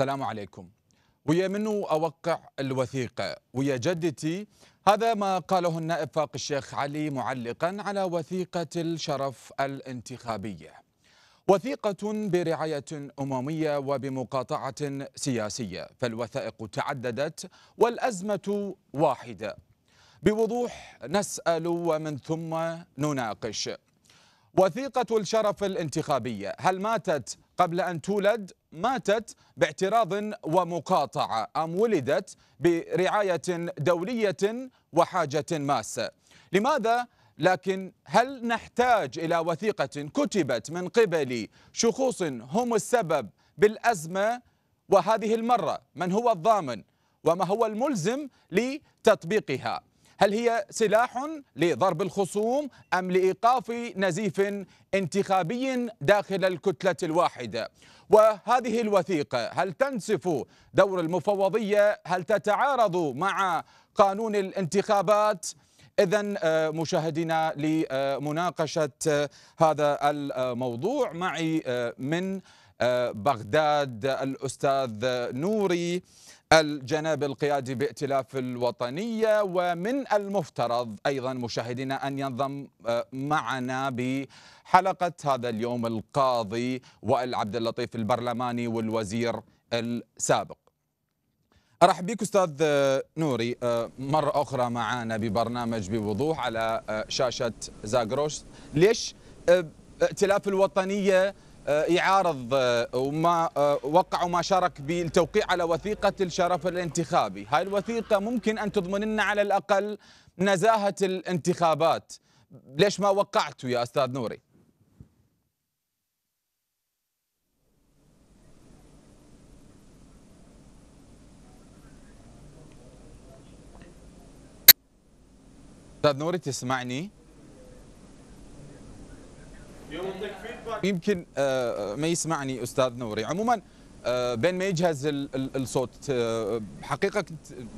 السلام عليكم ويا منو أوقع الوثيقة ويا جدتي هذا ما قاله النائب فاق الشيخ علي معلقا على وثيقة الشرف الانتخابية وثيقة برعاية أممية وبمقاطعة سياسية فالوثائق تعددت والأزمة واحدة بوضوح نسأل ومن ثم نناقش وثيقة الشرف الانتخابية هل ماتت قبل أن تولد ماتت باعتراض ومقاطعة أم ولدت برعاية دولية وحاجة ماسة لماذا؟ لكن هل نحتاج إلى وثيقة كتبت من قبل شخوص هم السبب بالأزمة وهذه المرة من هو الضامن وما هو الملزم لتطبيقها هل هي سلاح لضرب الخصوم أم لإيقاف نزيف انتخابي داخل الكتلة الواحدة وهذه الوثيقة هل تنسف دور المفوضية هل تتعارض مع قانون الانتخابات إذا آه، مشاهدينا لمناقشة آه، هذا الموضوع معي آه، من بغداد الأستاذ نوري الجناب القيادي بائتلاف الوطنية ومن المفترض أيضا مشاهدينا أن ينضم آه، معنا بحلقة هذا اليوم القاضي وائل عبد اللطيف البرلماني والوزير السابق ارحب بك استاذ آه، نوري آه، مره اخرى معنا ببرنامج بوضوح على شاشه زاغروس ليش ائتلاف الوطنيه آه، يعارض آه، وما آه، وقع وما شارك بالتوقيع على وثيقة الشرف الانتخابي هاي الوثيقة ممكن أن تضمن لنا على الأقل نزاهة الانتخابات ليش ما وقعتوا يا أستاذ نوري أستاذ نوري تسمعني يوم يمكن آه، ما يسمعني استاذ نوري عموما آه، بين ما يجهز الصوت آه، حقيقة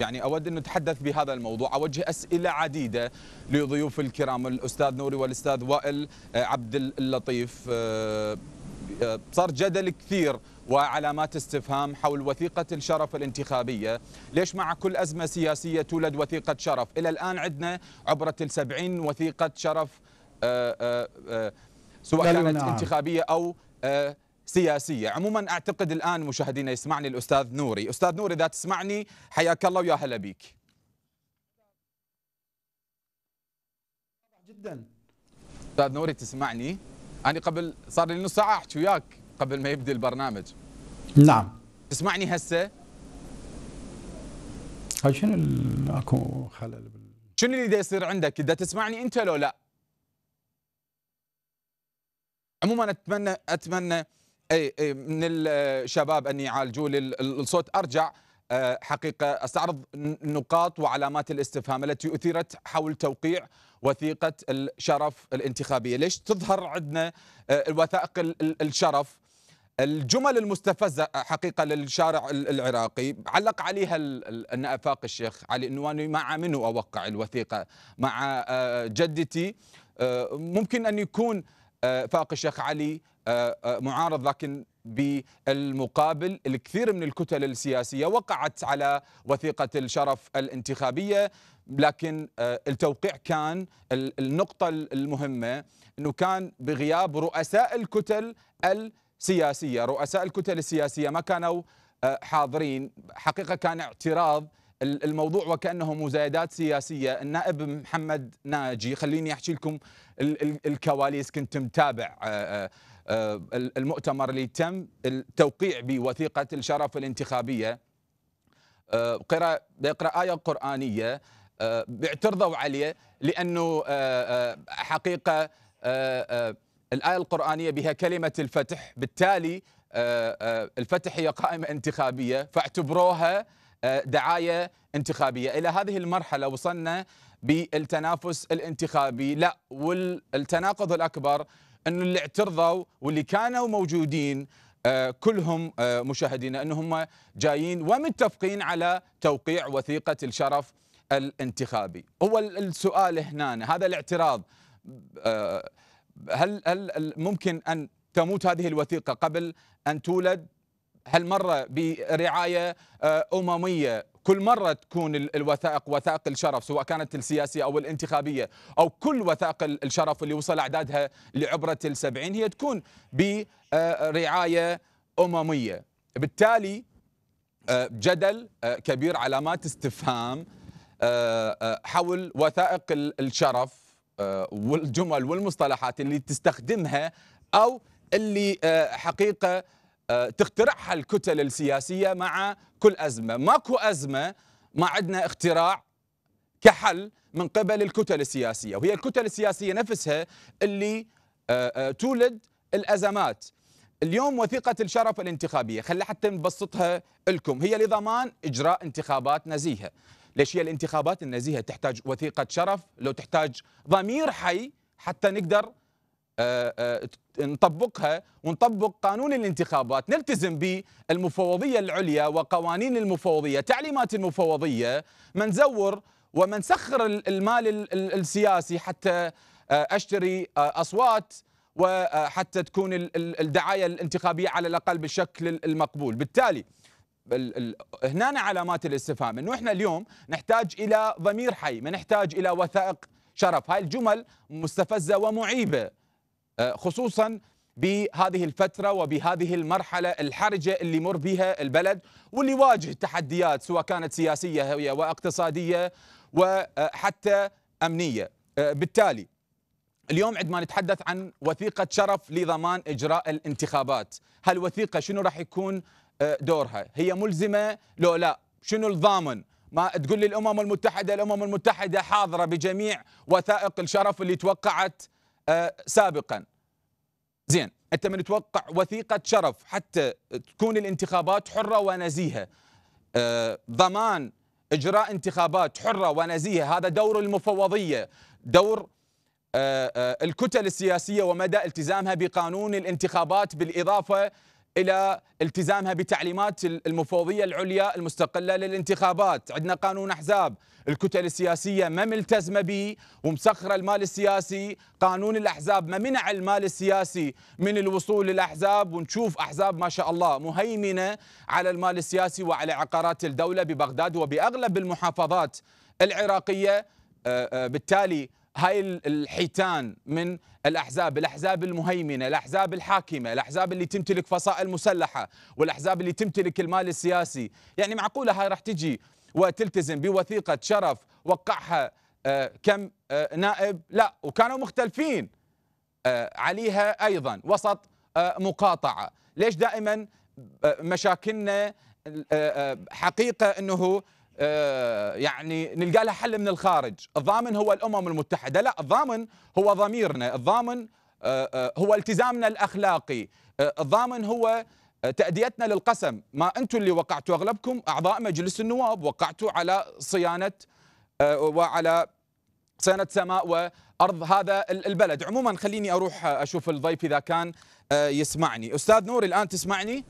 يعني أود أن اتحدث بهذا الموضوع أوجه أسئلة عديدة لضيوف الكرام الأستاذ نوري والأستاذ وائل عبد اللطيف صار جدل كثير وعلامات استفهام حول وثيقة الشرف الانتخابية ليش مع كل أزمة سياسية تولد وثيقة شرف إلى الآن عندنا عبرة السبعين وثيقة شرف سواء كانت نعم. انتخابيه او آه، سياسيه عموما اعتقد الان مشاهدينا يسمعني الاستاذ نوري استاذ نوري اذا تسمعني حياك الله ويا هلا بيك جدا استاذ نوري تسمعني انا قبل صار لي نص ساعه احكي وياك قبل ما يبدا البرنامج نعم تسمعني هسه هاي شنو اكو خلل بال... شنو اللي دا يصير عندك؟ اذا تسمعني انت لو لا؟ عموما اتمنى اتمنى اي اي من الشباب ان يعالجوا لي الصوت ارجع آه، حقيقه استعرض نقاط وعلامات الاستفهام التي اثيرت حول توقيع وثيقه الشرف الانتخابيه، ليش تظهر عندنا آه، وثائق الشرف؟ الجمل المستفزه آه، حقيقه للشارع العراقي علق عليها افاق الشيخ علي انه انا مع منو اوقع الوثيقه؟ مع جدتي ممكن ان يكون آه، فاق الشيخ علي آه، آه، معارض لكن بالمقابل الكثير من الكتل السياسيه وقعت على وثيقه الشرف الانتخابيه لكن التوقيع كان النقطه المهمه انه كان بغياب رؤساء الكتل السياسيه، رؤساء الكتل السياسيه ما كانوا حاضرين، حقيقه كان اعتراض الموضوع وكانه مزايدات سياسيه، النائب محمد ناجي خليني احكي لكم الكواليس كنت متابع آه، آه، آه، المؤتمر اللي تم التوقيع بوثيقة الشرف الانتخابية بقراءة آية قرآنية اعترضوا عليه لأنه حقيقة الآية القرآنية بها كلمة الفتح بالتالي الفتح هي قائمة انتخابية فاعتبروها دعاية انتخابية إلى هذه المرحلة وصلنا بالتنافس الانتخابي لا والتناقض الأكبر أن اللي اعترضوا واللي كانوا موجودين آه، كلهم آه، مشاهدينا أنهم جايين ومتفقين على توقيع وثيقة الشرف الانتخابي هو السؤال هنا هذا الاعتراض آه، هل هل ممكن ان تموت هذه الوثيقه قبل ان تولد هل مره برعايه امميه كل مرة تكون الوثائق وثائق الشرف سواء كانت السياسية أو الانتخابية أو كل وثائق الشرف اللي وصل أعدادها لعبرة السبعين هي تكون برعاية أممية بالتالي آه، جدل آه، كبير علامات استفهام آه، حول وثائق الشرف والجمل والمصطلحات اللي تستخدمها أو اللي حقيقة آه، تخترعها الكتل السياسيه مع كل ازمه، ماكو ازمه ما عندنا اختراع كحل من قبل الكتل السياسيه، وهي الكتل السياسيه نفسها اللي آه، آه، تولد الازمات. اليوم وثيقه الشرف الانتخابيه، خلي حتى نبسطها لكم، هي لضمان اجراء انتخابات نزيهه. ليش هي الانتخابات النزيهه تحتاج وثيقه شرف، لو تحتاج ضمير حي حتى نقدر آه، آه، نطبقها ونطبق قانون الانتخابات نلتزم بالمفوضية العليا وقوانين المفوضية تعليمات المفوضية من زور ومن سخر المال السياسي حتى آه، أشتري أصوات وحتى تكون الدعاية الانتخابية على الأقل بالشكل المقبول بالتالي هنا علامات الاستفهام انه احنا اليوم نحتاج الى ضمير حي ما نحتاج الى وثائق شرف هاي الجمل مستفزه ومعيبه آه، خصوصا بهذه الفترة وبهذه المرحلة الحرجة اللي مر بها البلد واللي واجه تحديات سواء كانت سياسية واقتصادية وحتى أمنية آه، بالتالي اليوم عندما نتحدث عن وثيقة شرف لضمان إجراء الانتخابات هالوثيقة شنو راح يكون آه، دورها هي ملزمة لو لا شنو الضامن ما تقول لي الامم المتحده الامم المتحده حاضره بجميع وثائق الشرف اللي توقعت آه، سابقا زين انت من توقع وثيقه شرف حتى تكون الانتخابات حره ونزيهه آه، ضمان اجراء انتخابات حره ونزيهه هذا دور المفوضيه دور آه، الكتل السياسيه ومدى التزامها بقانون الانتخابات بالاضافه الى التزامها بتعليمات المفوضيه العليا المستقله للانتخابات، عندنا قانون احزاب، الكتل السياسيه ما ملتزمه به ومسخره المال السياسي، قانون الاحزاب ما منع المال السياسي من الوصول للاحزاب ونشوف احزاب ما شاء الله مهيمنه على المال السياسي وعلى عقارات الدوله ببغداد وباغلب المحافظات العراقيه آه، آه، بالتالي هاي الحيتان من الاحزاب، الاحزاب المهيمنه، الاحزاب الحاكمه، الاحزاب اللي تمتلك فصائل مسلحه، والاحزاب اللي تمتلك المال السياسي، يعني معقوله هاي راح تجي وتلتزم بوثيقه شرف وقعها آه، كم آه، نائب؟ لا، وكانوا مختلفين آه، عليها ايضا وسط مقاطعه، ليش دائما مشاكلنا حقيقه انه آه، يعني نلقى لها حل من الخارج الضامن هو الأمم المتحدة لا الضامن هو ضميرنا الضامن آه، آه، هو التزامنا الأخلاقي الضامن هو تأديتنا للقسم ما أنتم اللي وقعتوا أغلبكم أعضاء مجلس النواب وقعتوا على صيانة وعلى صيانة سماء وأرض هذا البلد عموما خليني أروح أشوف الضيف إذا كان يسمعني أستاذ نوري الآن تسمعني؟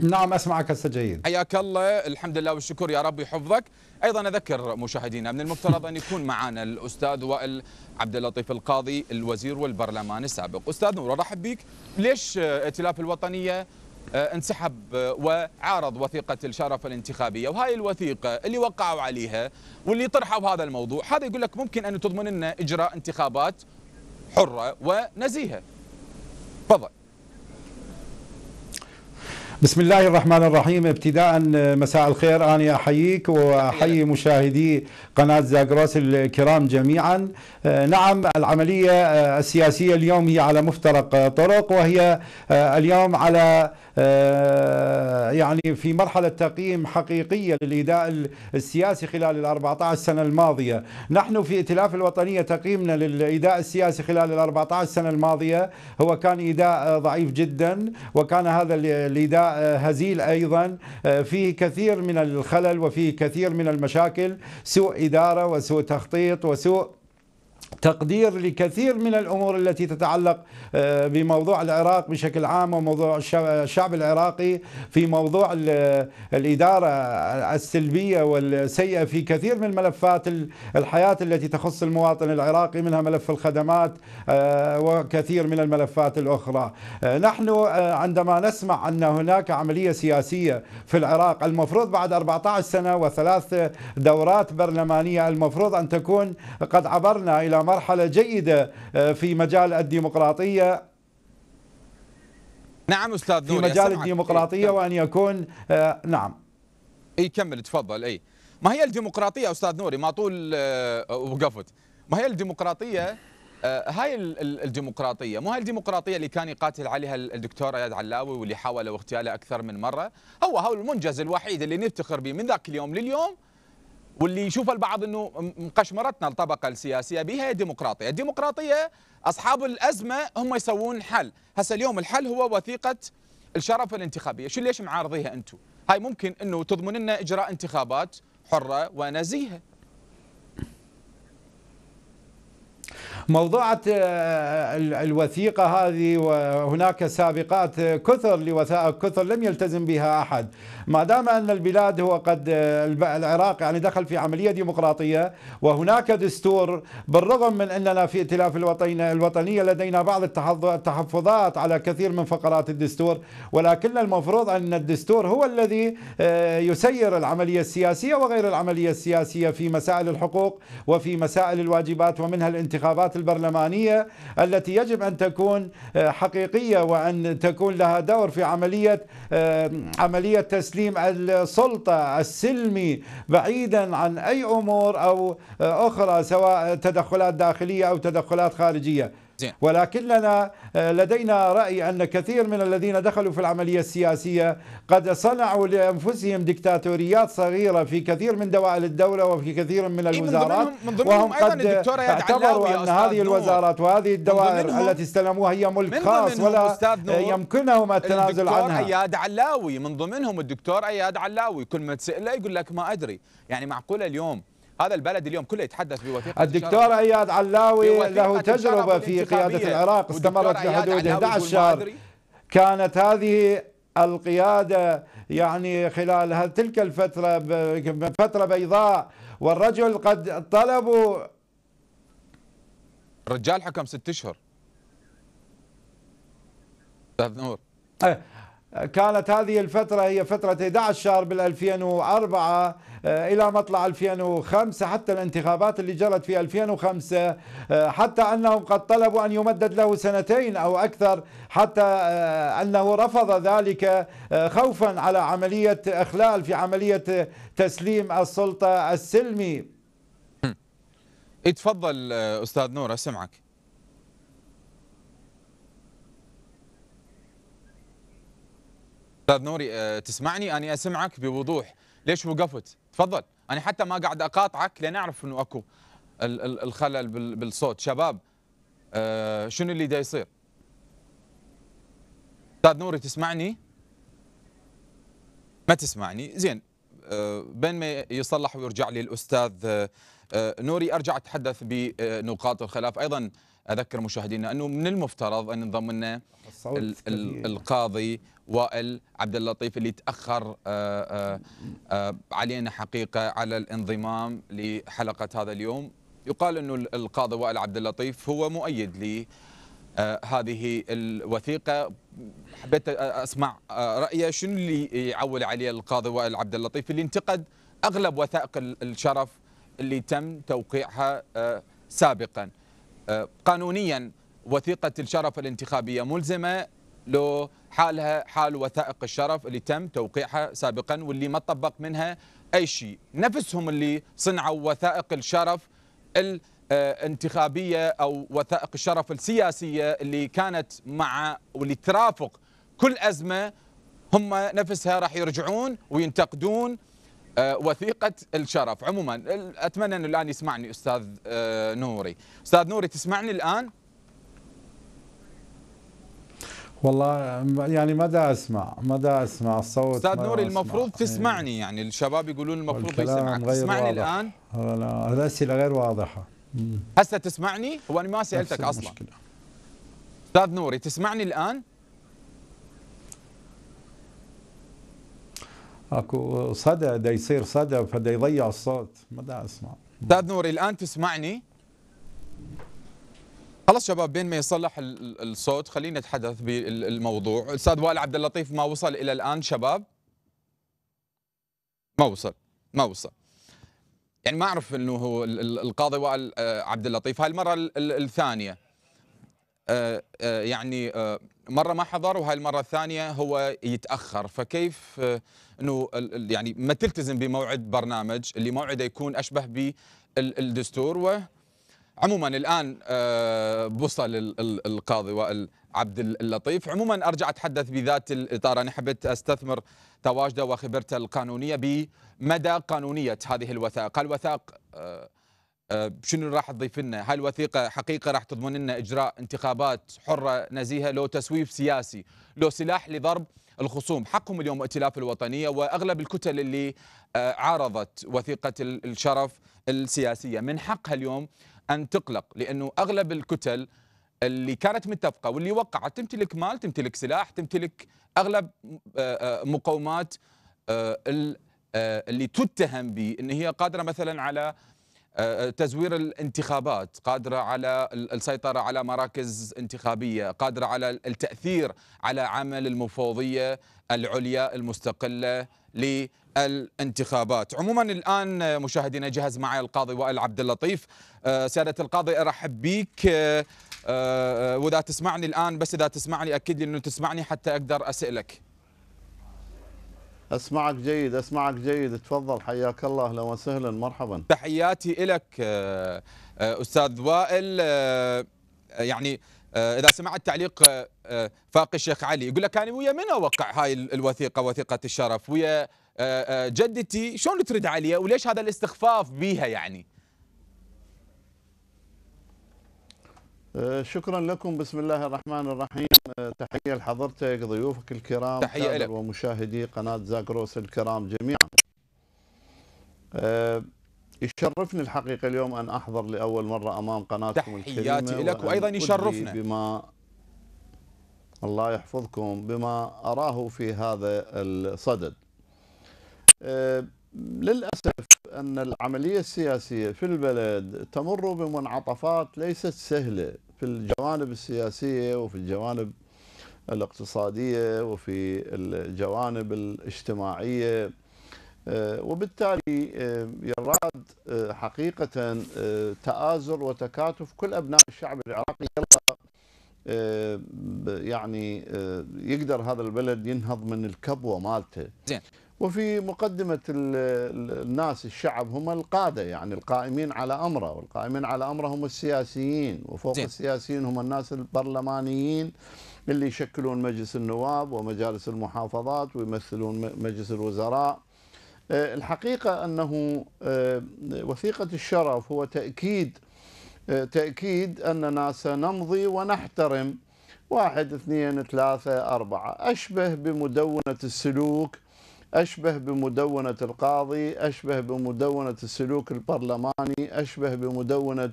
نعم أسمعك هسه جيد حياك الله الحمد لله والشكر يا رب يحفظك أيضا أذكر مشاهدينا من المفترض أن يكون معنا الأستاذ وائل عبد اللطيف القاضي الوزير والبرلمان السابق أستاذ نور رحب بك ليش ائتلاف الوطنية انسحب وعارض وثيقة الشرف الانتخابية وهاي الوثيقة اللي وقعوا عليها واللي طرحوا هذا الموضوع هذا يقول لك ممكن أن تضمن لنا إجراء انتخابات حرة ونزيهة تفضل بسم الله الرحمن الرحيم ابتداء آه، مساء الخير أنا أحييك وأحيي مشاهدي قناة زاغروس الكرام جميعا آه، نعم العملية آه، السياسية اليوم هي على مفترق طرق وهي اليوم على يعني في مرحلة تقييم حقيقية للإداء السياسي خلال ال 14 سنة الماضية نحن في ائتلاف الوطنية تقييمنا للإداء السياسي خلال ال 14 سنة الماضية هو كان إداء ضعيف جدا وكان هذا الإداء هزيل أيضا آه، فيه كثير من الخلل وفيه كثير من المشاكل سوء إدارة وسوء تخطيط وسوء تقدير لكثير من الأمور التي تتعلق آه، بموضوع العراق بشكل عام وموضوع الشعب العراقي في موضوع الإدارة السلبية والسيئة في كثير من ملفات الحياة التي تخص المواطن العراقي منها ملف الخدمات آه، وكثير من الملفات الأخرى آه، نحن عندما نسمع أن هناك عملية سياسية في العراق المفروض بعد 14 سنة وثلاث دورات برلمانية المفروض أن تكون قد عبرنا إلى مرحلة جيدة آه، في مجال الديمقراطية نعم أستاذ في مجال الديمقراطية إيه، وأن يكون آه، نعم يكمل إيه، تفضل أي ما هي الديمقراطية أستاذ نوري ما طول آه، وقفت ما هي الديمقراطية هاي الديمقراطية مو هاي الديمقراطية اللي كان يقاتل عليها الدكتور اياد علاوي واللي حاولوا اغتياله أكثر من مرة هو هو المنجز الوحيد اللي نفتخر به من ذاك اليوم لليوم واللي يشوف البعض انه مقشمرتنا الطبقه السياسيه بها ديمقراطيه، الديمقراطيه اصحاب الازمه هم يسوون حل، هسه اليوم الحل هو وثيقه الشرف الانتخابيه، شو ليش معارضيها انتم؟ هاي ممكن انه تضمن لنا اجراء انتخابات حره ونزيهه. موضوعة آه، الوثيقة هذه وهناك سابقات كثر لوثائق كثر لم يلتزم بها أحد ما دام أن البلاد هو قد العراق يعني دخل في عملية ديمقراطية وهناك دستور بالرغم من أننا في ائتلاف الوطن الوطنية لدينا بعض التحفظات على كثير من فقرات الدستور ولكن المفروض أن الدستور هو الذي آه، يسير العملية السياسية وغير العملية السياسية في مسائل الحقوق وفي مسائل الواجبات ومنها الانتخابات البرلمانية التي يجب أن تكون آه، حقيقية وأن تكون لها دور في عملية آه، عملية تسليم تسليم السلطة السلمي بعيدا عن أي أمور أو آه، أخرى سواء تدخلات داخلية أو تدخلات خارجية ولكننا آه، لدينا رأي أن كثير من الذين دخلوا في العملية السياسية قد صنعوا لأنفسهم دكتاتوريات صغيرة في كثير من دوائر الدولة وفي كثير من إيه، الوزارات من ضمنهم وهم قد اعتبروا أن هذه الوزارات وهذه الدوائر التي استلموها هي ملك خاص ولا يمكنهم التنازل عنها اياد علاوي من ضمنهم الدكتور اياد علاوي كل ما تساله يقول لك ما ادري يعني معقوله اليوم هذا البلد اليوم كله يتحدث بوثيقه الدكتور اياد علاوي له تجربه في قياده العراق استمرت لحدود 11 شهر كانت هذه القيادة يعني خلال تلك الفترة فترة بيضاء والرجل قد طلبوا الرجال حكم ست أشهر أستاذ نور أه، كانت هذه الفترة هي فترة 11 شهر بال 2004 آه، إلى مطلع 2005 حتى الانتخابات اللي جرت في 2005 آه، حتى أنهم قد طلبوا أن يمدد له سنتين أو أكثر حتى آه، أنه رفض ذلك خوفا على عملية إخلال في عملية تسليم السلطة السلمي اتفضل أستاذ نور أسمعك استاذ نوري آه، تسمعني انا اسمعك بوضوح ليش وقفت تفضل انا حتى ما قاعد اقاطعك لنعرف اعرف انه اكو الخلل بالصوت شباب آه، شنو اللي دا يصير استاذ نوري تسمعني ما تسمعني زين آه، بين ما يصلح ويرجع لي الاستاذ نوري ارجع اتحدث بنقاط الخلاف ايضا اذكر مشاهدينا انه من المفترض ان ينضم لنا القاضي وائل عبد اللطيف اللي تاخر آه، آه، آه، علينا حقيقه على الانضمام لحلقه هذا اليوم يقال انه القاضي وائل عبد اللطيف هو مؤيد ل هذه الوثيقه حبيت اسمع رايه شنو اللي يعول عليه القاضي وائل عبد اللطيف اللي انتقد اغلب وثائق الشرف اللي تم توقيعها سابقا قانونيا وثيقه الشرف الانتخابيه ملزمه لو حالها حال وثائق الشرف اللي تم توقيعها سابقا واللي ما طبق منها اي شيء نفسهم اللي صنعوا وثائق الشرف الانتخابيه آه، او وثائق الشرف السياسيه اللي كانت مع واللي ترافق كل ازمه هم نفسها راح يرجعون وينتقدون آه، وثيقة الشرف عموما أتمنى أنه الآن يسمعني أستاذ آه، نوري أستاذ نوري تسمعني الآن؟ والله يعني مدى اسمع مدى اسمع الصوت استاذ نوري المفروض إيه. تسمعني يعني الشباب يقولون المفروض يسمعك تسمعني الان لا الاسئله غير واضحه هسه تسمعني هو انا ما سالتك اصلا المشكلة. استاذ نوري تسمعني الان اكو صدى دا يصير صدى فدا يضيع الصوت ما دا اسمع استاذ نوري الان تسمعني خلاص شباب بين ما يصلح الصوت خلينا نتحدث بالموضوع الاستاذ وائل عبد اللطيف ما وصل الى الان شباب ما وصل ما وصل يعني ما اعرف انه هو القاضي وائل آه، عبد اللطيف هاي المره الثانيه آه، آه، يعني مره ما حضر وهاي المره الثانيه هو يتاخر فكيف انه يعني ما تلتزم بموعد برنامج اللي موعده يكون اشبه بالدستور و عموما الان آه، بوصل القاضي وائل عبد اللطيف عموما ارجع اتحدث بذات الاطار انا حبيت استثمر تواجده وخبرته القانونيه بمدى قانونيه هذه الوثائق الوثائق آه، آه، شنو راح تضيف لنا هاي الوثيقه حقيقه راح تضمن لنا اجراء انتخابات حره نزيهه لو تسويف سياسي لو سلاح لضرب الخصوم حقهم اليوم ائتلاف الوطنيه واغلب الكتل اللي عارضت وثيقه الشرف السياسيه من حقها اليوم ان تقلق لانه اغلب الكتل اللي كانت متفقه واللي وقعت تمتلك مال تمتلك سلاح تمتلك اغلب آه، آه، مقومات آه، اللي تتهم بان هي قادره مثلا على تزوير الانتخابات قادرة على السيطرة على مراكز انتخابية قادرة على التأثير على عمل المفوضية العليا المستقلة الانتخابات عموما الآن مشاهدينا جهز معي القاضي وائل عبد اللطيف آه، سيادة القاضي أرحب بك آه، آه، وإذا تسمعني الآن بس إذا تسمعني أكد لي أنه تسمعني حتى أقدر أسألك اسمعك جيد اسمعك جيد تفضل حياك الله اهلا وسهلا مرحبا تحياتي لك استاذ وائل يعني اذا سمعت تعليق فاقي الشيخ علي يقول لك انا ويا من اوقع هاي الوثيقه وثيقه الشرف ويا آه، آه، جدتي شلون ترد عليها وليش هذا الاستخفاف بها يعني آه، شكرا لكم بسم الله الرحمن الرحيم تحية لحضرتك ضيوفك الكرام تحية لك ومشاهدي قناة زاكروس الكرام جميعا يشرفني الحقيقة اليوم أن أحضر لأول مرة أمام قناتكم الكريمة تحياتي لك وأيضا يشرفنا بما الله يحفظكم بما أراه في هذا الصدد آه، للأسف أن العملية السياسية في البلد تمر بمنعطفات ليست سهلة في الجوانب السياسية وفي الجوانب الاقتصادية وفي الجوانب الاجتماعية آه، وبالتالي آه، يراد حقيقة تآزر وتكاتف كل أبناء الشعب العراقي يلا يعني يقدر هذا البلد ينهض من الكبوة مالته زين وفي مقدمة الناس الشعب هم القادة يعني القائمين على أمره والقائمين على أمره هم السياسيين وفوق زين. السياسيين هم الناس البرلمانيين اللي يشكلون مجلس النواب ومجالس المحافظات ويمثلون مجلس الوزراء آه، الحقيقة أنه آه، وثيقة الشرف هو تأكيد آه، تأكيد أننا سنمضي ونحترم واحد اثنين ثلاثة أربعة أشبه بمدونة السلوك أشبه بمدونة القاضي أشبه بمدونة السلوك البرلماني أشبه بمدونة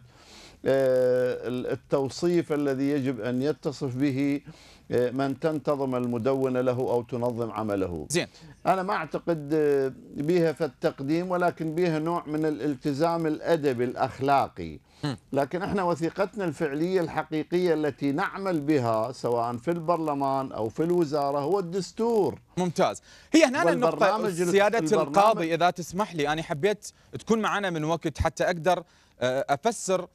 آه، التوصيف الذي يجب أن يتصف به آه، من تنتظم المدونة له أو تنظم عمله زين. أنا ما أعتقد آه، بها في التقديم ولكن بها نوع من الالتزام الأدبي الأخلاقي لكن احنا وثيقتنا الفعلية الحقيقية التي نعمل بها سواء في البرلمان أو في الوزارة هو الدستور ممتاز هي هنا النقطة سيادة القاضي إذا تسمح لي أنا حبيت تكون معنا من وقت حتى أقدر أفسر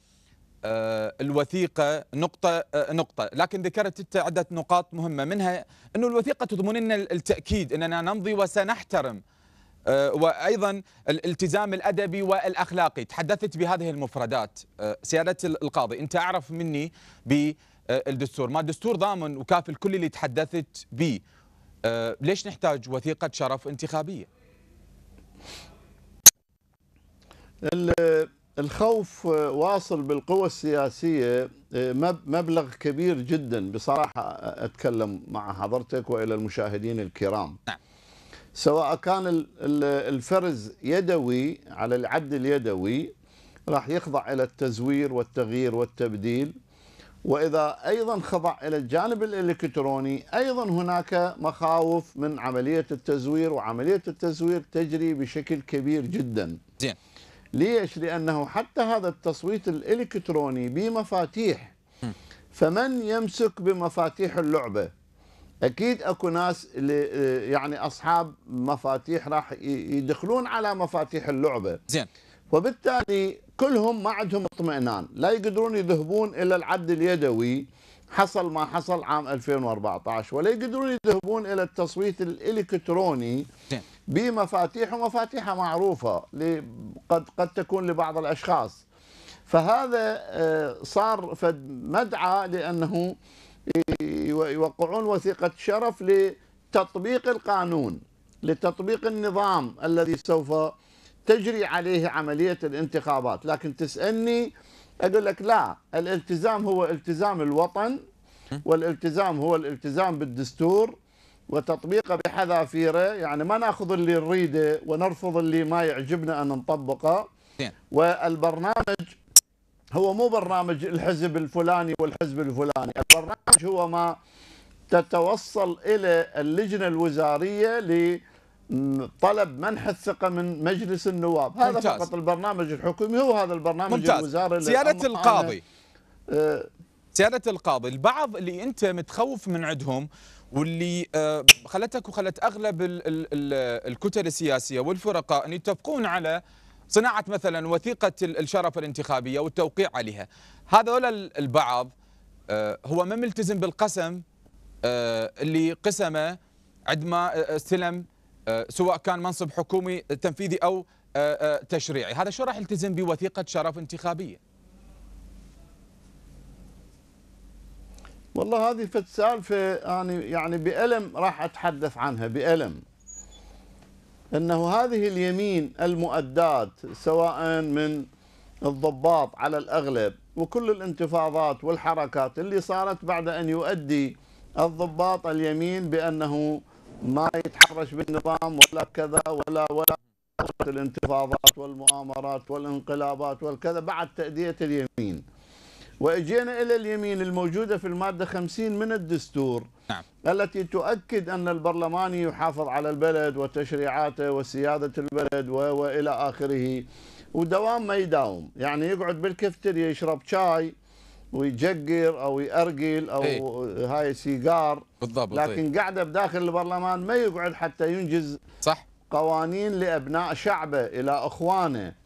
آه، الوثيقة نقطة آه، نقطة لكن ذكرت عدة نقاط مهمة منها أنه الوثيقة تضمن لنا التأكيد أننا نمضي وسنحترم آه، وأيضا الالتزام الأدبي والأخلاقي تحدثت بهذه المفردات سيادة القاضي أنت أعرف مني بالدستور ما الدستور ضامن وكافي الكل اللي تحدثت به ليش نحتاج وثيقة شرف انتخابية؟ الخوف آه، واصل بالقوى السياسية آه، مبلغ كبير جدا بصراحة آه، أتكلم مع حضرتك وإلى المشاهدين الكرام نعم. سواء كان الفرز يدوي على العد اليدوي راح يخضع إلى التزوير والتغيير والتبديل وإذا أيضا خضع إلى الجانب الإلكتروني أيضا هناك مخاوف من عملية التزوير وعملية التزوير تجري بشكل كبير جدا زين ليش؟ لأنه حتى هذا التصويت الإلكتروني بمفاتيح فمن يمسك بمفاتيح اللعبة أكيد أكو ناس يعني أصحاب مفاتيح راح يدخلون على مفاتيح اللعبة زين وبالتالي كلهم ما عندهم اطمئنان لا يقدرون يذهبون إلى العد اليدوي حصل ما حصل عام 2014 ولا يقدرون يذهبون الى التصويت الالكتروني زين. بمفاتيح ومفاتيحها معروفة قد قد تكون لبعض الأشخاص فهذا آه، صار مدعى لأنه يوقعون وثيقة شرف لتطبيق القانون لتطبيق النظام الذي سوف تجري عليه عملية الانتخابات لكن تسألني أقول لك لا الالتزام هو التزام الوطن والالتزام هو الالتزام بالدستور وتطبيقه بحذافيره يعني ما ناخذ اللي نريده ونرفض اللي ما يعجبنا ان نطبقه والبرنامج هو مو برنامج الحزب الفلاني والحزب الفلاني البرنامج هو ما تتوصل إلى اللجنة الوزارية لطلب منح الثقة من مجلس النواب هذا ممتاز. فقط البرنامج الحكومي هو هذا البرنامج ممتاز. الوزاري سيادة القاضي آه، سيادة القاضي البعض اللي أنت متخوف من عندهم واللي آه، خلتك وخلت أغلب الكتل السياسية والفرقاء أن يتفقون على صناعة مثلا وثيقة الشرف الانتخابية والتوقيع عليها هذول البعض آه، هو ما ملتزم بالقسم آه، اللي قسمه عندما استلم سواء كان منصب حكومي تنفيذي أو تشريعي هذا شو راح يلتزم بوثيقة شرف انتخابية والله هذه فت سالفه يعني يعني بألم راح اتحدث عنها بألم انه هذه اليمين المؤدات سواء من الضباط على الاغلب وكل الانتفاضات والحركات اللي صارت بعد ان يؤدي الضباط اليمين بانه ما يتحرش بالنظام ولا كذا ولا ولا الانتفاضات والمؤامرات والانقلابات والكذا بعد تأدية اليمين واجينا الى اليمين الموجوده في الماده 50 من الدستور نعم. التي تؤكد ان البرلماني يحافظ على البلد وتشريعاته وسياده البلد والى اخره ودوام ما يداوم يعني يقعد بالكافتيريا يشرب شاي ويجقر او يأرجل او ايه؟ هاي سيجار بالضبط إيه. لكن قاعده بداخل البرلمان ما يقعد حتى ينجز صح قوانين لابناء شعبه الى اخوانه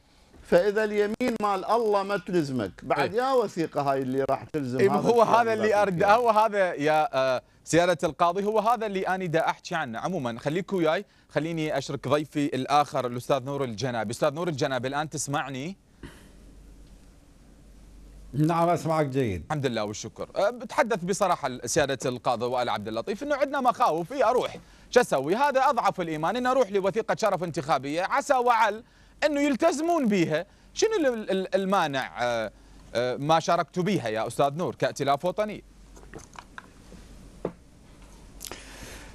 فاذا اليمين مال الله ما تلزمك بعد إيه. يا وثيقه هاي اللي راح تلزم إيه هو هذا اللي ارد هو هذا يا سياده آه، القاضي هو هذا اللي انا دا احكي عنه عموما خليك وياي خليني اشرك ضيفي الاخر الاستاذ نور الجنابي استاذ نور الجنابي الان تسمعني نعم اسمعك جيد الحمد لله والشكر آه، بتحدث بصراحه سياده القاضي وال عبد اللطيف انه عندنا مخاوف اي اروح شو اسوي هذا اضعف الايمان ان اروح لوثيقه شرف انتخابيه عسى وعل انه يلتزمون بها شنو المانع آه، آه، ما شاركتوا بها يا استاذ نور كائتلاف وطني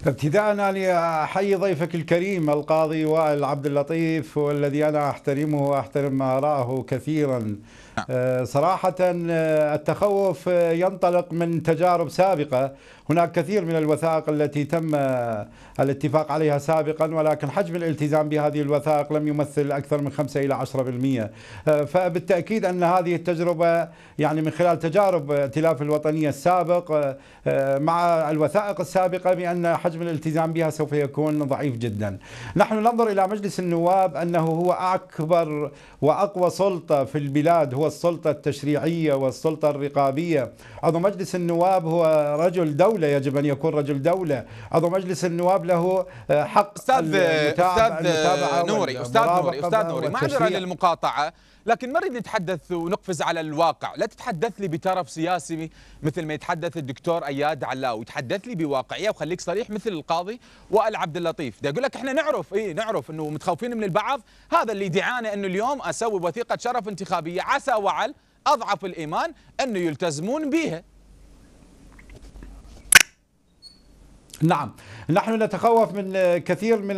ابتداء أنا أحيي ضيفك الكريم القاضي وائل عبد اللطيف والذي أنا أحترمه وأحترم آراءه كثيراً نعم. آه، صراحة آه، التخوف آه، ينطلق من تجارب سابقة هناك كثير من الوثائق التي تم الاتفاق عليها سابقا ولكن حجم الالتزام بهذه الوثائق لم يمثل أكثر من 5 إلى 10% فبالتأكيد أن هذه التجربة يعني من خلال تجارب ائتلاف الوطنية السابق مع الوثائق السابقة بأن حجم الالتزام بها سوف يكون ضعيف جدا نحن ننظر إلى مجلس النواب أنه هو أكبر وأقوى سلطة في البلاد هو السلطة التشريعية والسلطة الرقابية عضو مجلس النواب هو رجل دولة يجب أن يكون رجل دولة عضو مجلس النواب له آه، حق أستاذ, المتابعة أستاذ المتابعة نوري أستاذ نوري أستاذ نوري معذرة للمقاطعة لكن ما نريد نتحدث ونقفز على الواقع لا تتحدث لي بترف سياسي مثل ما يتحدث الدكتور اياد علاوي تحدث لي بواقعيه وخليك صريح مثل القاضي وائل عبد اللطيف ده يقول لك احنا نعرف اي نعرف انه متخوفين من البعض هذا اللي دعانا انه اليوم اسوي وثيقه شرف انتخابيه عسى وعل اضعف الايمان انه يلتزمون بها نعم نحن نتخوف من كثير من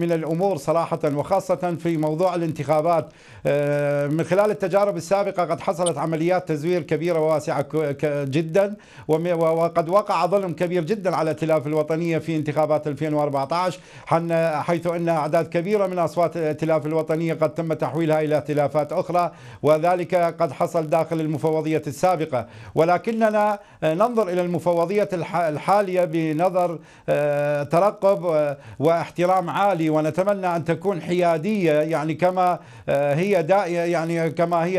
من الامور صراحه وخاصه في موضوع الانتخابات آه، من خلال التجارب السابقه قد حصلت عمليات تزوير كبيره وواسعه جدا وقد وقع ظلم كبير جدا على ائتلاف الوطنيه في انتخابات 2014 حيث ان اعداد كبيره من اصوات ائتلاف الوطنيه قد تم تحويلها الى ائتلافات اخرى وذلك قد حصل داخل المفوضيه السابقه ولكننا آه، ننظر الى المفوضيه الحاليه بنظر نظر آه، ترقب آه، واحترام عالي ونتمنى أن تكون حيادية يعني كما آه، هي يعني كما هي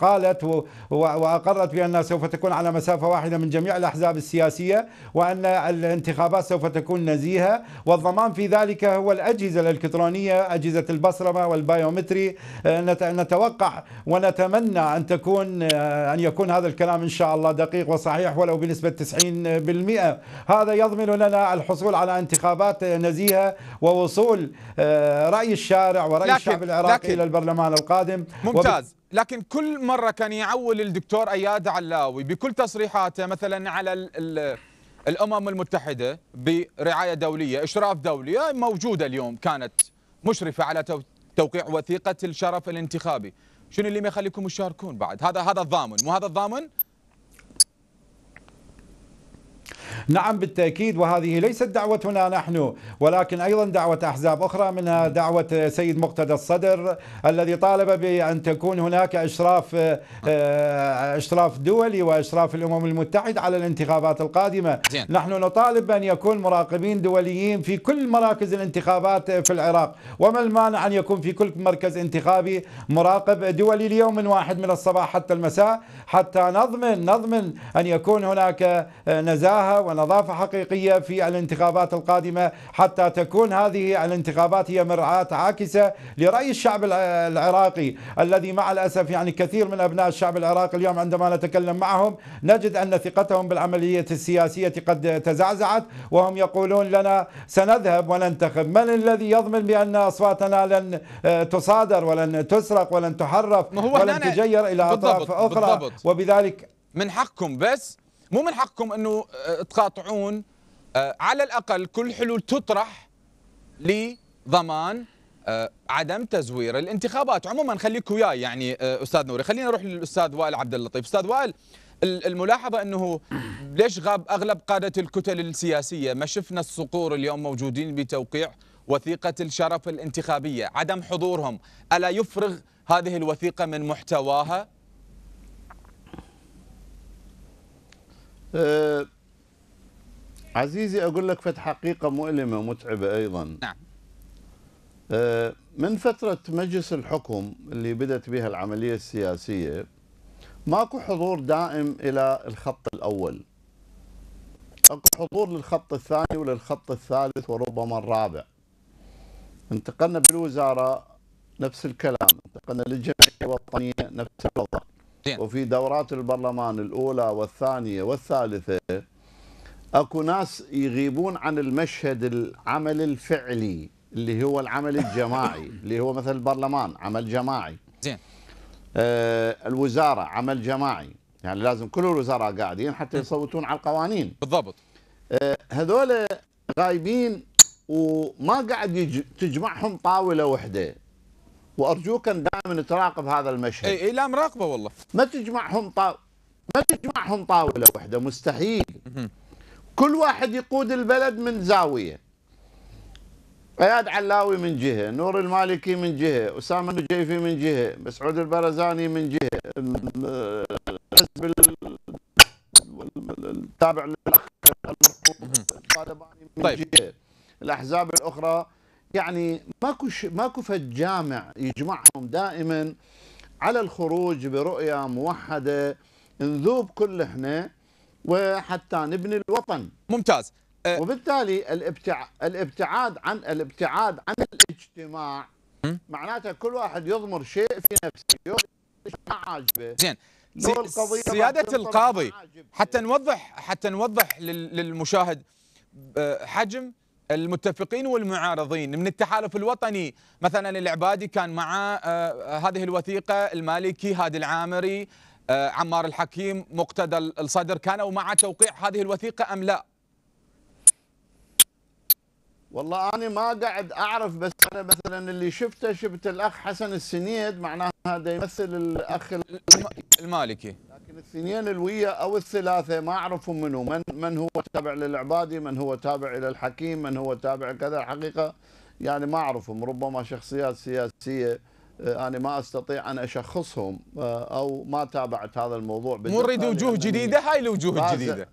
قالت وأقرت بأنها سوف تكون على مسافة واحدة من جميع الأحزاب السياسية وأن الانتخابات سوف تكون نزيهة والضمان في ذلك هو الأجهزة الإلكترونية أجهزة البصرمة والبايومتري نتوقع ونتمنى أن تكون أن يكون هذا الكلام إن شاء الله دقيق وصحيح ولو بنسبة 90% هذا يضمن يحمل لنا الحصول على انتخابات نزيهة ووصول آه، رأي الشارع ورأي لكن الشعب العراقي إلى البرلمان القادم ممتاز وب... لكن كل مرة كان يعول الدكتور أياد علاوي بكل تصريحاته مثلا على ال ال الأمم المتحدة برعاية دولية إشراف دولي آه، موجودة اليوم كانت مشرفة على توقيع وثيقة الشرف الانتخابي شنو اللي ما يخليكم تشاركون بعد هذا هذا الضامن مو هذا الضامن نعم بالتأكيد وهذه ليست دعوتنا نحن ولكن أيضا دعوة أحزاب أخرى منها دعوة سيد مقتدى الصدر الذي طالب بأن تكون هناك إشراف آه، إشراف دولي وإشراف الأمم المتحدة على الانتخابات القادمة زين. نحن نطالب بأن يكون مراقبين دوليين في كل مراكز الانتخابات في العراق وما المانع أن يكون في كل مركز انتخابي مراقب دولي ليوم واحد من الصباح حتى المساء حتى نضمن نضمن أن يكون هناك آه، نزاهة ونظافة حقيقية في الانتخابات القادمة حتى تكون هذه الانتخابات هي مرعاة عاكسة لرأي الشعب العراقي الذي مع الأسف يعني كثير من أبناء الشعب العراقي اليوم عندما نتكلم معهم نجد أن ثقتهم بالعملية السياسية قد تزعزعت وهم يقولون لنا سنذهب وننتخب من الذي يضمن بأن أصواتنا لن آه، تصادر ولن تسرق ولن تحرف ولن تجير إلى أطراف أخرى بالضبط. وبذلك من حقكم بس مو من حقكم انه آه، تقاطعون آه، على الاقل كل حلول تطرح لضمان آه، عدم تزوير الانتخابات عموما خليك وياي يعني استاذ نوري خلينا نروح للاستاذ وائل عبد اللطيف استاذ وائل الملاحظه انه ليش غاب اغلب قاده الكتل السياسيه ما شفنا الصقور اليوم موجودين بتوقيع وثيقه الشرف الانتخابيه عدم حضورهم الا يفرغ هذه الوثيقه من محتواها أه عزيزي أقول لك فت حقيقة مؤلمة ومتعبة أيضا نعم أه من فترة مجلس الحكم اللي بدأت بها العملية السياسية ماكو حضور دائم إلى الخط الأول اكو حضور للخط الثاني وللخط الثالث وربما الرابع انتقلنا بالوزارة نفس الكلام انتقلنا للجمعية الوطنية نفس الوضع وفي دورات البرلمان الأولى والثانية والثالثة أكو ناس يغيبون عن المشهد العمل الفعلي اللي هو العمل الجماعي اللي هو مثل البرلمان عمل جماعي زين آه الوزارة عمل جماعي يعني لازم كل الوزراء قاعدين حتى يصوتون على القوانين بالضبط آه هذول غايبين وما قاعد تجمعهم طاولة واحدة وارجوك ان دائما تراقب هذا المشهد اي لا مراقبه والله ما تجمعهم طاو... ما تجمعهم طاوله واحده مستحيل كل واحد يقود البلد من زاويه اياد علاوي من جهه، نور المالكي من جهه، اسامه النجيفي من جهه، مسعود البرزاني من جهه، الحزب التابع للاخ الطالباني من طيب. جهه، الاحزاب الاخرى يعني ماكو ماكو فد جامع يجمعهم دائما على الخروج برؤيه موحده نذوب كل احنا وحتى نبني الوطن ممتاز أه وبالتالي الابتع... الابتعاد عن الابتعاد عن الاجتماع معناته كل واحد يضمر شيء في نفسه ما عاجبه زين سيادة القاضي حتى نوضح حتى نوضح للمشاهد أه، حجم المتفقين والمعارضين من التحالف الوطني مثلا العبادي كان مع آه، آه، هذه الوثيقة المالكي هادي العامري آه، عمار الحكيم مقتدى الصدر كانوا مع توقيع هذه الوثيقة أم لا والله أنا ما قاعد أعرف بس أنا مثلا اللي شفته شفت الأخ حسن السنيد معناه هذا يمثل الأخ المالكي الاثنين الوية أو الثلاثة ما أعرفهم منه من من هو تابع للعبادي من هو تابع إلى الحكيم من هو تابع كذا الحقيقة يعني ما أعرفهم ربما شخصيات سياسية آه، أنا ما أستطيع أن أشخصهم آه، أو ما تابعت هذا الموضوع مريد وجوه جديدة هاي الوجوه الجديدة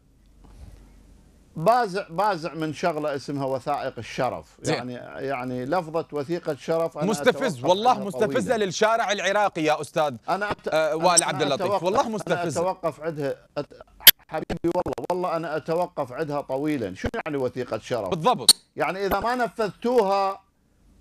بازع بازع من شغله اسمها وثائق الشرف زين. يعني يعني لفظه وثيقه شرف أنا مستفز والله مستفزه للشارع العراقي يا استاذ انا أت... آه والي عبد اللطيف والله مستفز أنا اتوقف عندها أت... حبيبي والله والله انا اتوقف عندها طويلا شنو يعني وثيقه شرف بالضبط يعني اذا ما نفذتوها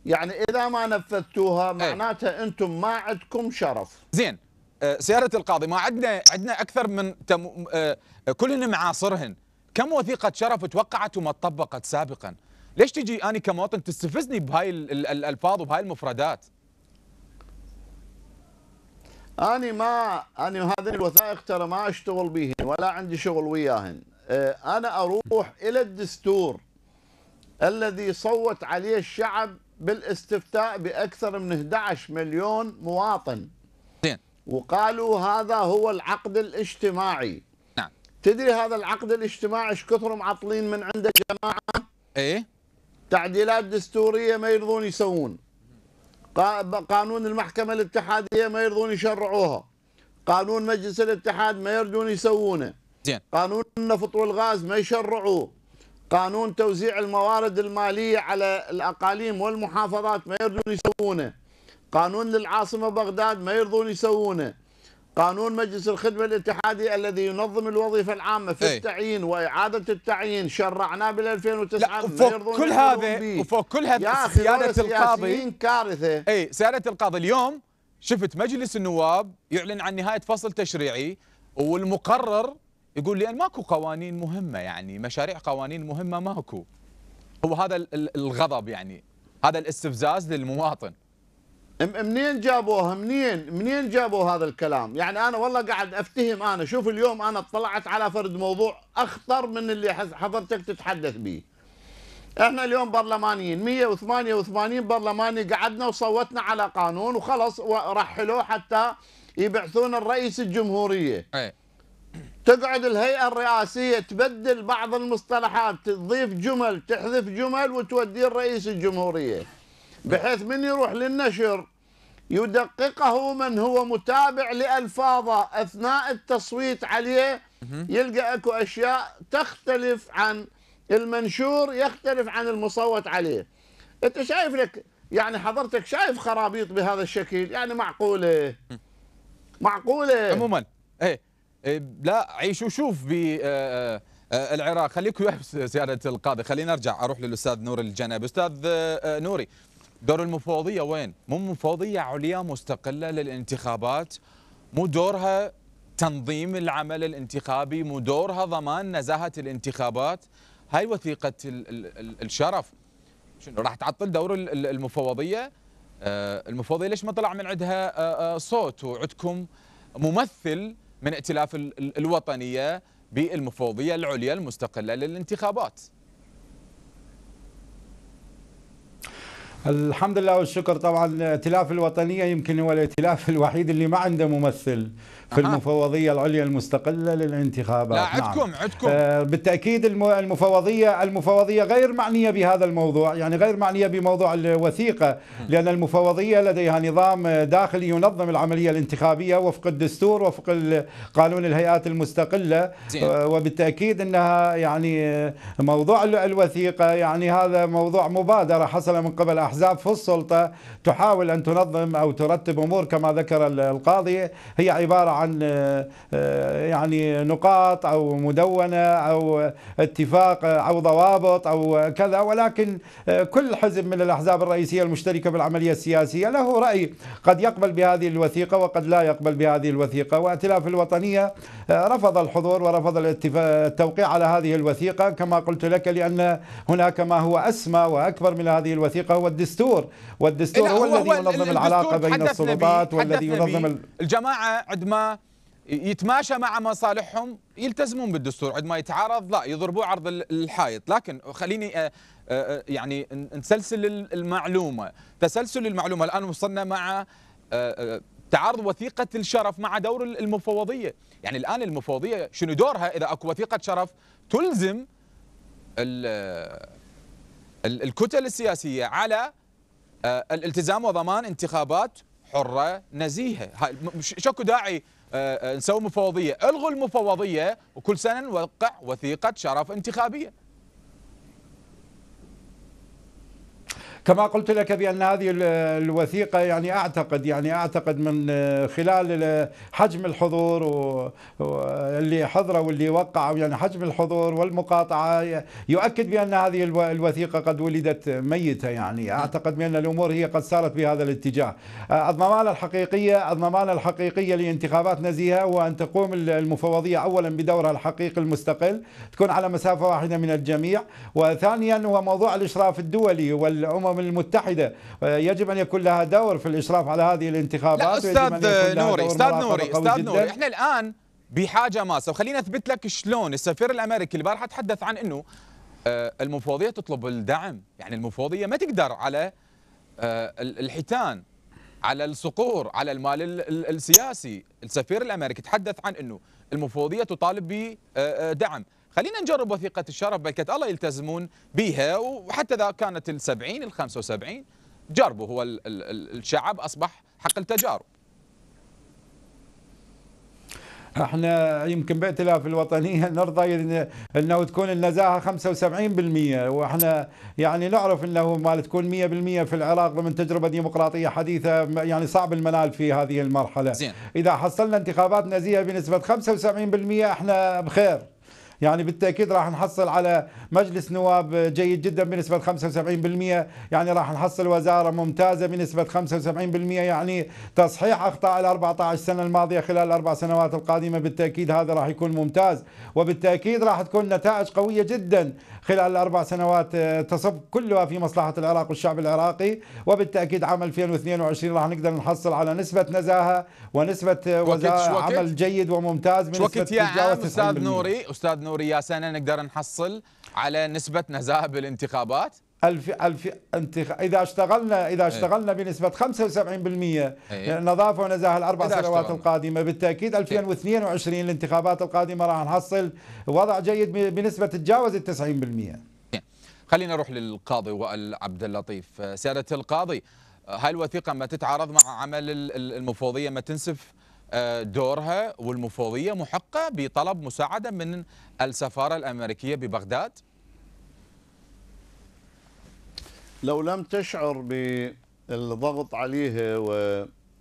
يعني اذا ما نفذتوها إيه. معناتها انتم ما عندكم شرف زين آه، سياده القاضي ما عندنا عندنا اكثر من تم... آه، آه، كلنا معاصرهن كم وثيقه شرف توقعت وما طبقت سابقا ليش تجي اني كمواطن تستفزني بهاي الالفاظ وبهاي المفردات أنا ما أنا هذه الوثائق ترى ما أشتغل بهن ولا عندي شغل وياهن آه، أنا أروح إلى الدستور الذي صوت عليه الشعب بالاستفتاء بأكثر من 11 مليون مواطن وقالوا هذا هو العقد الاجتماعي تدري هذا العقد الاجتماعي ايش كثر معطلين من عنده جماعه؟ ايه تعديلات دستوريه ما يرضون يسوون قانون المحكمه الاتحاديه ما يرضون يشرعوها قانون مجلس الاتحاد ما يرضون يسوونه زين قانون النفط والغاز ما يشرعوه قانون توزيع الموارد الماليه على الاقاليم والمحافظات ما يرضون يسوونه قانون للعاصمه بغداد ما يرضون يسوونه قانون مجلس الخدمة الاتحادي الذي ينظم الوظيفة العامة في أي. التعيين وإعادة التعيين شرعناه بال 2009 وفوق كل هذا وفوق كل هذا سيادة القاضي كارثة أي سيادة القاضي اليوم شفت مجلس النواب يعلن عن نهاية فصل تشريعي والمقرر يقول لأن ماكو قوانين مهمة يعني مشاريع قوانين مهمة ماكو هو هذا الغضب يعني هذا الاستفزاز للمواطن منين جابوها منين منين جابوا هذا الكلام يعني انا والله قاعد افتهم انا شوف اليوم انا اطلعت على فرد موضوع اخطر من اللي حضرتك تتحدث به احنا اليوم برلمانيين 188 برلماني قعدنا وصوتنا على قانون وخلص رحلوه حتى يبعثون الرئيس الجمهوريه أي. تقعد الهيئه الرئاسيه تبدل بعض المصطلحات تضيف جمل تحذف جمل وتوديه الرئيس الجمهوريه بحيث من يروح للنشر يدققه من هو متابع لألفاظه أثناء التصويت عليه يلقى أكو أشياء تختلف عن المنشور يختلف عن المصوت عليه أنت شايف لك يعني حضرتك شايف خرابيط بهذا الشكل يعني معقولة معقولة عموما ايه, إيه، لا عيش وشوف ب آه، آه، آه، العراق خليك ويا سيادة القاضي خلينا نرجع أروح للأستاذ نور الجنب أستاذ نوري دور المفوضيه وين؟ مو مفوضيه عليا مستقله للانتخابات مو دورها تنظيم العمل الانتخابي مو دورها ضمان نزاهه الانتخابات هاي وثيقه الشرف شنو راح تعطل دور المفوضيه؟ آه، المفوضيه ليش ما طلع من عندها آه، آه، صوت وعندكم ممثل من ائتلاف الوطنيه بالمفوضيه العليا المستقله للانتخابات؟ الحمد لله والشكر طبعا الائتلاف الوطنية يمكن هو الائتلاف الوحيد اللي ما عنده ممثل في المفوضية العليا المستقلة للانتخابات لا عندكم نعم. عندكم آه بالتأكيد المفوضية المفوضية غير معنية بهذا الموضوع يعني غير معنية بموضوع الوثيقة لأن المفوضية لديها نظام داخلي ينظم العملية الانتخابية وفق الدستور وفق قانون الهيئات المستقلة آه وبالتأكيد أنها يعني موضوع الوثيقة يعني هذا موضوع مبادرة حصل من قبل أحزاب في السلطة تحاول أن تنظم أو ترتب أمور كما ذكر القاضي هي عبارة عن عن آه، آه، يعني نقاط أو مدونة أو اتفاق أو ضوابط أو كذا ولكن آه، كل حزب من الأحزاب الرئيسية المشتركة بالعملية السياسية له رأي قد يقبل بهذه الوثيقة وقد لا يقبل بهذه الوثيقة وائتلاف الوطنية رفض الحضور ورفض التوقيع على هذه الوثيقة كما قلت لك لأن هناك ما هو أسمى وأكبر من هذه الوثيقة هو الدستور والدستور هو, هو الذي ينظم العلاقة بين السلطات والذي ينظم الجماعة عندما يتماشى مع مصالحهم يلتزمون بالدستور عندما يتعارض لا يضربوه عرض الحائط لكن خليني آه، آه، آه، يعني نسلسل المعلومة تسلسل المعلومة الآن وصلنا مع تعارض وثيقة الشرف مع دور المفوضية يعني الآن المفوضية شنو دورها إذا أكو وثيقة شرف تلزم الكتل السياسية على الالتزام وضمان انتخابات حرة نزيهة شكو داعي آه، آه، نسوي مفوضيه الغوا المفوضيه وكل سنه نوقع وثيقه شرف انتخابيه كما قلت لك بأن هذه الوثيقة يعني أعتقد يعني أعتقد من آه، خلال حجم الحضور واللي حضره واللي وقع يعني حجم الحضور والمقاطعة يؤكد بأن هذه الوثيقة قد ولدت ميتة يعني أعتقد بأن الأمور هي قد سارت بهذا الاتجاه آه، الضمانة الحقيقية الضمانة الحقيقية لانتخابات نزيهة هو أن تقوم المفوضية أولا بدورها الحقيقي المستقل تكون على مسافة واحدة من الجميع وثانيا هو موضوع الإشراف الدولي والأمم الامم المتحده آه، يجب ان يكون لها دور في الاشراف على هذه الانتخابات لا استاذ نوري استاذ نوري استاذ نوري احنا الان بحاجه ماسه وخليني اثبت لك شلون السفير الامريكي البارحه تحدث عن انه آه، المفوضيه تطلب الدعم يعني المفوضيه ما تقدر على آه، الحيتان على الصقور على المال السياسي السفير الامريكي تحدث عن انه المفوضيه تطالب بدعم خلينا نجرب وثيقة الشرف بلكة الله يلتزمون بها وحتى إذا كانت السبعين الخمسة وسبعين جربوا هو الشعب أصبح حق التجارب احنا يمكن بائتلاف الوطنيه نرضى انه تكون النزاهه 75% واحنا يعني نعرف انه مال تكون 100% في العراق ضمن تجربه ديمقراطيه حديثه يعني صعب المنال في هذه المرحله زين. اذا حصلنا انتخابات نزيهه بنسبه 75% احنا بخير يعني بالتاكيد راح نحصل على مجلس نواب جيد جدا بنسبه 75% يعني راح نحصل وزاره ممتازه بنسبه 75% يعني تصحيح اخطاء ال 14 سنه الماضيه خلال الاربع سنوات القادمه بالتاكيد هذا راح يكون ممتاز وبالتاكيد راح تكون نتائج قويه جدا خلال الاربع سنوات آه، تصب كلها في مصلحه العراق والشعب العراقي وبالتاكيد عام 2022 راح نقدر نحصل على نسبه نزاهه ونسبه آه، وزاره عمل جيد وممتاز بنسبه شوكت يا عام استاذ نوري استاذ نوري ونوري سنه نقدر نحصل على نسبه نزاهه بالانتخابات؟ الف الف انتخ... اذا اشتغلنا اذا إيه. اشتغلنا أيه. بنسبه 75% أيه. نظافه ونزاهه الاربع سنوات القادمه بالتاكيد 2022 إيه. الانتخابات القادمه راح نحصل وضع جيد بنسبه تتجاوز ال 90% إيه. خلينا نروح للقاضي وائل عبد اللطيف سياده القاضي هاي الوثيقه ما تتعارض مع عمل المفوضيه ما تنسف آه، دورها والمفوضية محقة بطلب مساعدة من السفارة الأمريكية ببغداد؟ لو لم تشعر بالضغط عليها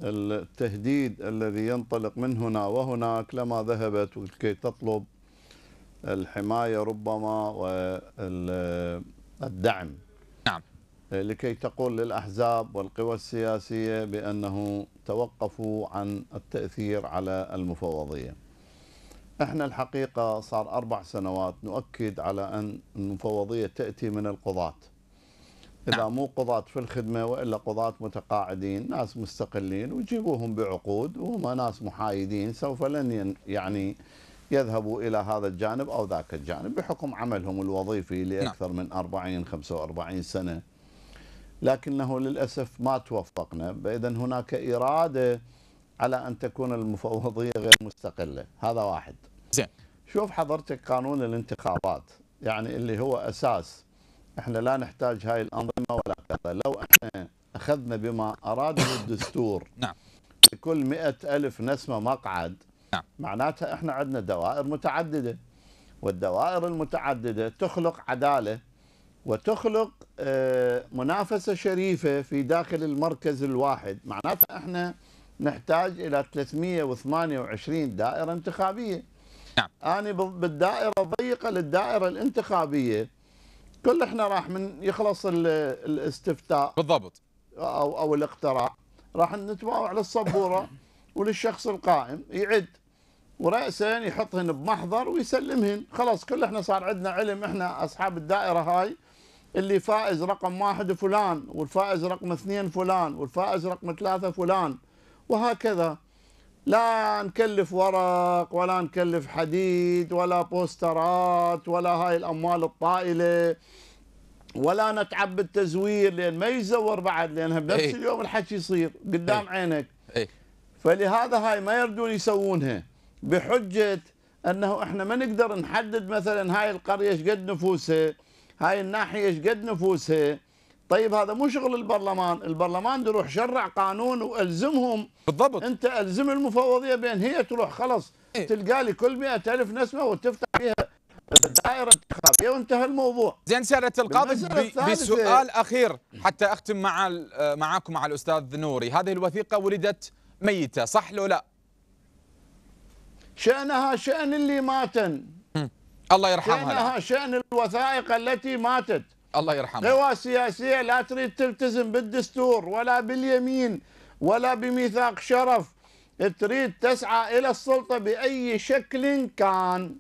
والتهديد الذي ينطلق من هنا وهناك لما ذهبت لكي تطلب الحماية ربما والدعم نعم لكي تقول للأحزاب والقوى السياسية بأنه توقفوا عن التأثير على المفوضية احنا الحقيقة صار أربع سنوات نؤكد على أن المفوضية تأتي من القضاة إذا نعم. مو قضاة في الخدمة وإلا قضاة متقاعدين ناس مستقلين ويجيبوهم بعقود وهم ناس محايدين سوف لن يعني يذهبوا إلى هذا الجانب أو ذاك الجانب بحكم عملهم الوظيفي لأكثر نعم. من 40-45 سنة لكنه للأسف ما توفقنا إذا هناك إرادة على أن تكون المفوضية غير مستقلة هذا واحد زين شوف حضرتك قانون الانتخابات يعني اللي هو أساس احنا لا نحتاج هاي الأنظمة ولا كذا لو احنا أخذنا بما أراده الدستور نعم لكل مئة ألف نسمة مقعد نعم. معناتها احنا عندنا دوائر متعددة والدوائر المتعددة تخلق عدالة وتخلق آه، منافسة شريفة في داخل المركز الواحد معناته احنا نحتاج إلى 328 دائرة انتخابية نعم. أنا بالدائرة الضيقة للدائرة الانتخابية كل احنا راح من يخلص الاستفتاء بالضبط أو, أو الاقتراع راح نتباوع للصبورة وللشخص القائم يعد وراسا يحطهن بمحضر ويسلمهن خلاص كل احنا صار عندنا علم احنا أصحاب الدائرة هاي اللي فائز رقم واحد فلان والفائز رقم اثنين فلان والفائز رقم ثلاثة فلان وهكذا لا نكلف ورق ولا نكلف حديد ولا بوسترات ولا هاي الأموال الطائلة ولا نتعب بالتزوير لأن ما يزور بعد لأنها بنفس ايه اليوم الحكي يصير قدام ايه عينك ايه فلهذا هاي ما يردون يسوونها بحجة أنه إحنا ما نقدر نحدد مثلا هاي القرية قد نفوسها هاي الناحيه ايش قد نفوسها طيب هذا مو شغل البرلمان البرلمان يروح شرع قانون والزمهم بالضبط انت الزم المفوضيه بان هي تروح خلص إيه؟ تلقى لي كل 100000 نسمه وتفتح فيها دائرة انتخابية وانتهى الموضوع. زين سيادة القاضي بسؤال أخير حتى أختم مع معاكم مع الأستاذ نوري، هذه الوثيقة ولدت ميتة صح لو لا؟ شأنها شأن اللي ماتن الله يرحمها لأنها شأن الوثائق التي ماتت الله يرحمها قوى سياسية لا تريد تلتزم بالدستور ولا باليمين ولا بميثاق شرف تريد تسعى إلى السلطة بأي شكل كان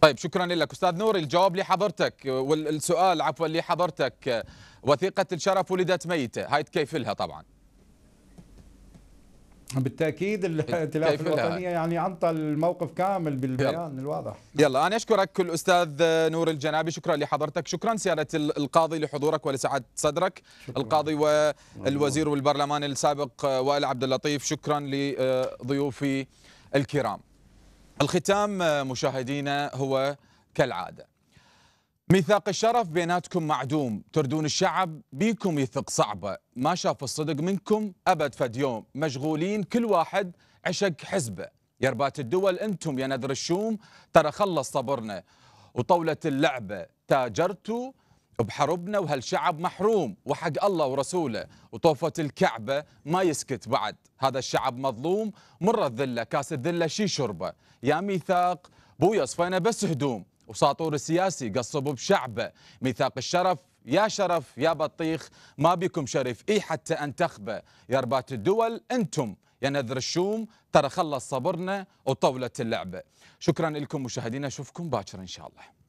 طيب شكرا لك استاذ نوري الجواب لحضرتك والسؤال عفوا لحضرتك وثيقه الشرف ولدت ميته هاي تكيف لها طبعا بالتاكيد إيه، الائتلاف الوطنيه يعني عطى الموقف كامل بالبيان يلا. الواضح يلا انا اشكرك الاستاذ نور الجنابي شكرا لحضرتك شكرا سياده القاضي لحضورك ولسعه صدرك شكرا. القاضي والوزير والبرلمان السابق وائل عبد اللطيف شكرا لضيوفي الكرام الختام مشاهدينا هو كالعاده ميثاق الشرف بيناتكم معدوم تردون الشعب بيكم يثق صعبة ما شاف الصدق منكم أبد فد يوم مشغولين كل واحد عشق حزبه يربات الدول أنتم يا نذر الشوم ترى خلص صبرنا وطولة اللعبة تاجرتوا بحربنا وهالشعب محروم وحق الله ورسوله وطوفة الكعبة ما يسكت بعد هذا الشعب مظلوم مر الذلة كاس الذلة شي شربة يا ميثاق بويا صفينا بس هدوم وساطور السياسي قصبوا بشعبه ميثاق الشرف يا شرف يا بطيخ ما بكم شرف اي حتى ان تخبى يا ربات الدول انتم يا نذر الشوم ترى خلص صبرنا وطولت اللعبه شكرا لكم مشاهدينا اشوفكم باكر ان شاء الله